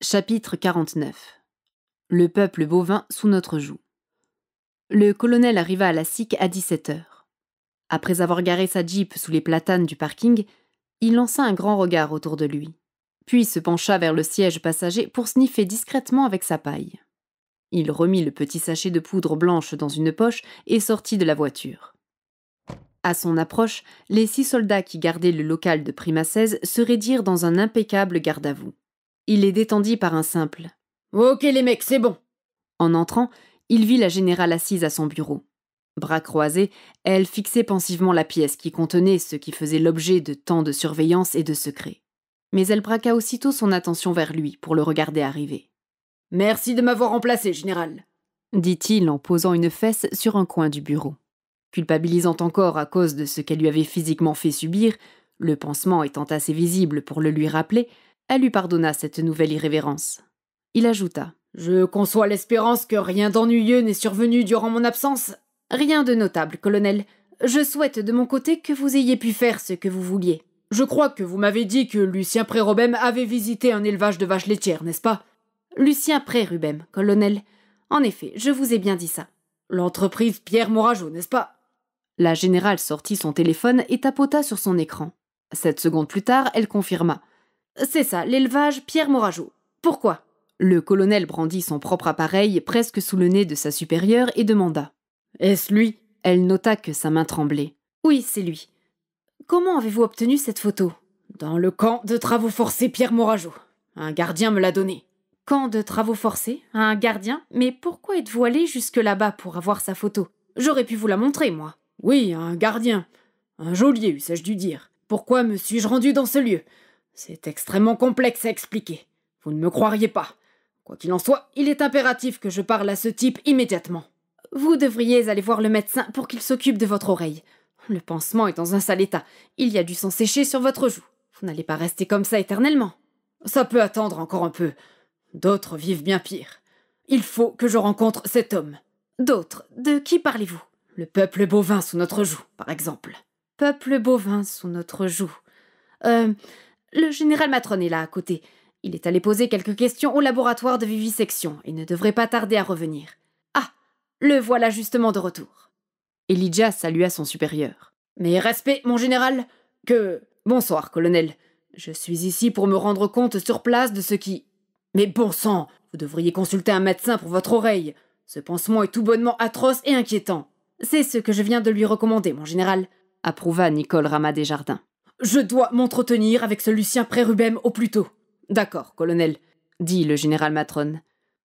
Chapitre 49 Le peuple bovin sous notre joue Le colonel arriva à la SIC à 17 heures. Après avoir garé sa jeep sous les platanes du parking, il lança un grand regard autour de lui, puis se pencha vers le siège passager pour sniffer discrètement avec sa paille. Il remit le petit sachet de poudre blanche dans une poche et sortit de la voiture. À son approche, les six soldats qui gardaient le local de Prima se raidirent dans un impeccable garde à vous. Il les détendit par un simple. Ok les mecs, c'est bon. En entrant, il vit la générale assise à son bureau. Bras croisés, elle fixait pensivement la pièce qui contenait ce qui faisait l'objet de tant de surveillance et de secrets. Mais elle braqua aussitôt son attention vers lui pour le regarder arriver. Merci de m'avoir remplacé, général, dit-il en posant une fesse sur un coin du bureau. Culpabilisant encore à cause de ce qu'elle lui avait physiquement fait subir, le pansement étant assez visible pour le lui rappeler, elle lui pardonna cette nouvelle irrévérence. Il ajouta Je conçois l'espérance que rien d'ennuyeux n'est survenu durant mon absence. Rien de notable, colonel. Je souhaite de mon côté que vous ayez pu faire ce que vous vouliez. Je crois que vous m'avez dit que Lucien Prérobem avait visité un élevage de vaches laitières, n'est-ce pas Lucien Pré-Rubem, colonel. En effet, je vous ai bien dit ça. L'entreprise Pierre Morageau, n'est-ce pas La générale sortit son téléphone et tapota sur son écran. Sept secondes plus tard, elle confirma. C'est ça, l'élevage Pierre Morageau. Pourquoi Le colonel brandit son propre appareil presque sous le nez de sa supérieure et demanda. Est-ce lui Elle nota que sa main tremblait. Oui, c'est lui. Comment avez-vous obtenu cette photo Dans le camp de travaux forcés Pierre Morageau. Un gardien me l'a donné. Camp de travaux forcés Un gardien Mais pourquoi êtes-vous allé jusque là-bas pour avoir sa photo J'aurais pu vous la montrer, moi. Oui, un gardien. Un geôlier, eussé-je dû dire. Pourquoi me suis-je rendu dans ce lieu c'est extrêmement complexe à expliquer. Vous ne me croiriez pas. Quoi qu'il en soit, il est impératif que je parle à ce type immédiatement. Vous devriez aller voir le médecin pour qu'il s'occupe de votre oreille. Le pansement est dans un sale état. Il y a du sang séché sur votre joue. Vous n'allez pas rester comme ça éternellement. Ça peut attendre encore un peu. D'autres vivent bien pire. Il faut que je rencontre cet homme. D'autres, de qui parlez-vous Le peuple bovin sous notre joue, par exemple. Peuple bovin sous notre joue. Euh, le général Matron est là à côté. Il est allé poser quelques questions au laboratoire de vivisection et ne devrait pas tarder à revenir. Ah Le voilà justement de retour. Elijah salua son supérieur. Mais respect, mon général Que. Bonsoir, colonel. Je suis ici pour me rendre compte sur place de ce qui. Mais bon sang Vous devriez consulter un médecin pour votre oreille. Ce pansement est tout bonnement atroce et inquiétant. C'est ce que je viens de lui recommander, mon général, approuva Nicole Rama Desjardins. Je dois m'entretenir avec ce Lucien Prérubem au plus tôt. D'accord, colonel, dit le général Matron.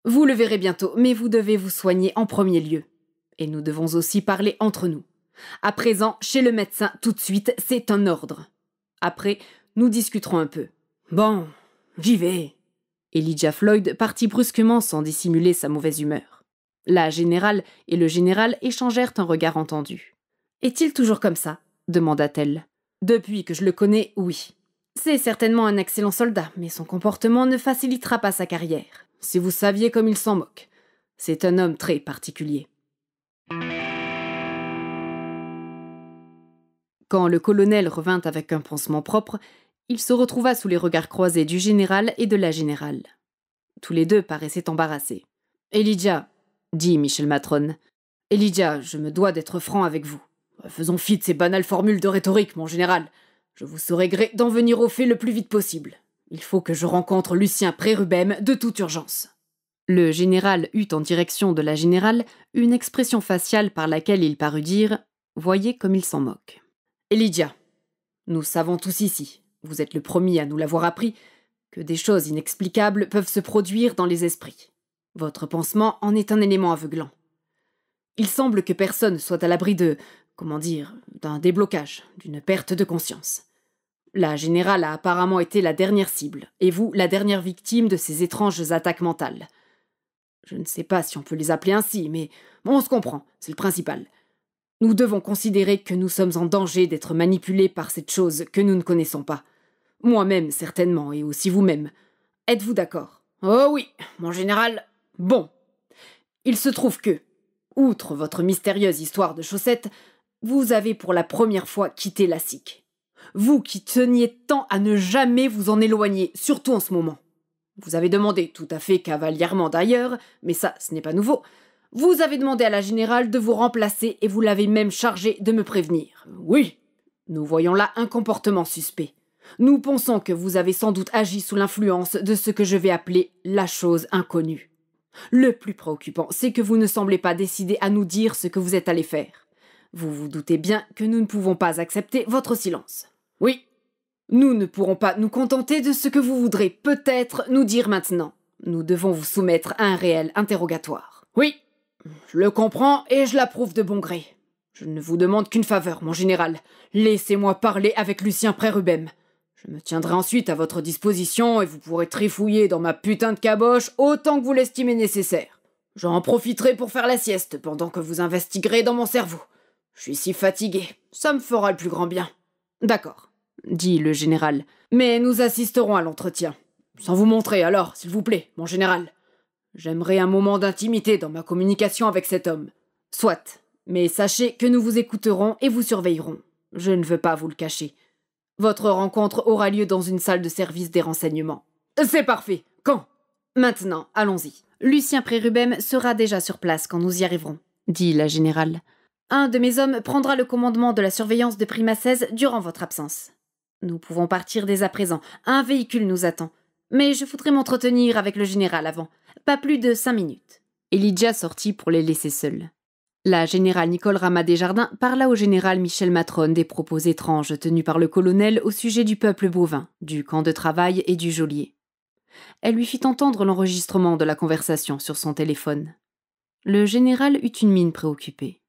Vous le verrez bientôt, mais vous devez vous soigner en premier lieu. Et nous devons aussi parler entre nous. À présent, chez le médecin, tout de suite, c'est un ordre. Après, nous discuterons un peu. Bon, vivez !» Elijah Floyd partit brusquement sans dissimuler sa mauvaise humeur. La générale et le général échangèrent un regard entendu. Est-il toujours comme ça demanda-t-elle. Depuis que je le connais, oui. C'est certainement un excellent soldat, mais son comportement ne facilitera pas sa carrière. Si vous saviez comme il s'en moque. C'est un homme très particulier. Quand le colonel revint avec un pansement propre, il se retrouva sous les regards croisés du général et de la générale. Tous les deux paraissaient embarrassés. Elidia, » dit Michel Matrone, Elidia, je me dois d'être franc avec vous. Faisons fi de ces banales formules de rhétorique, mon général. Je vous saurai gré d'en venir au fait le plus vite possible. Il faut que je rencontre Lucien Prérubem de toute urgence. Le général eut en direction de la générale une expression faciale par laquelle il parut dire Voyez comme il s'en moque. Elidia, nous savons tous ici, vous êtes le premier à nous l'avoir appris, que des choses inexplicables peuvent se produire dans les esprits. Votre pansement en est un élément aveuglant. Il semble que personne soit à l'abri de, comment dire, d'un déblocage, d'une perte de conscience. La générale a apparemment été la dernière cible, et vous la dernière victime de ces étranges attaques mentales. Je ne sais pas si on peut les appeler ainsi, mais on se comprend, c'est le principal. Nous devons considérer que nous sommes en danger d'être manipulés par cette chose que nous ne connaissons pas. Moi-même, certainement, et aussi vous-même. Êtes-vous d'accord Oh oui, mon général. Bon. Il se trouve que, Outre votre mystérieuse histoire de chaussettes, vous avez pour la première fois quitté la SIC. Vous qui teniez tant à ne jamais vous en éloigner, surtout en ce moment. Vous avez demandé, tout à fait cavalièrement d'ailleurs, mais ça, ce n'est pas nouveau. Vous avez demandé à la générale de vous remplacer et vous l'avez même chargé de me prévenir. Oui, nous voyons là un comportement suspect. Nous pensons que vous avez sans doute agi sous l'influence de ce que je vais appeler la chose inconnue. Le plus préoccupant, c'est que vous ne semblez pas décidé à nous dire ce que vous êtes allé faire. Vous vous doutez bien que nous ne pouvons pas accepter votre silence. Oui, nous ne pourrons pas nous contenter de ce que vous voudrez peut-être nous dire maintenant. Nous devons vous soumettre à un réel interrogatoire. Oui, je le comprends et je l'approuve de bon gré. Je ne vous demande qu'une faveur, mon général. Laissez-moi parler avec Lucien Prérubem. Je me tiendrai ensuite à votre disposition et vous pourrez trifouiller dans ma putain de caboche autant que vous l'estimez nécessaire. J'en profiterai pour faire la sieste pendant que vous investiguerez dans mon cerveau. Je suis si fatigué, ça me fera le plus grand bien. D'accord, dit le général, mais nous assisterons à l'entretien. Sans vous montrer alors, s'il vous plaît, mon général. J'aimerais un moment d'intimité dans ma communication avec cet homme. Soit, mais sachez que nous vous écouterons et vous surveillerons. Je ne veux pas vous le cacher. Votre rencontre aura lieu dans une salle de service des renseignements. C'est parfait. Quand Maintenant, allons-y. Lucien Prérubem sera déjà sur place quand nous y arriverons, dit la générale. Un de mes hommes prendra le commandement de la surveillance de Prima durant votre absence. Nous pouvons partir dès à présent. Un véhicule nous attend. Mais je voudrais m'entretenir avec le général avant. Pas plus de cinq minutes. Elijah sortit pour les laisser seuls. La générale Nicole Rama Desjardins parla au général Michel Matrone des propos étranges tenus par le colonel au sujet du peuple bovin, du camp de travail et du geôlier. Elle lui fit entendre l'enregistrement de la conversation sur son téléphone. Le général eut une mine préoccupée.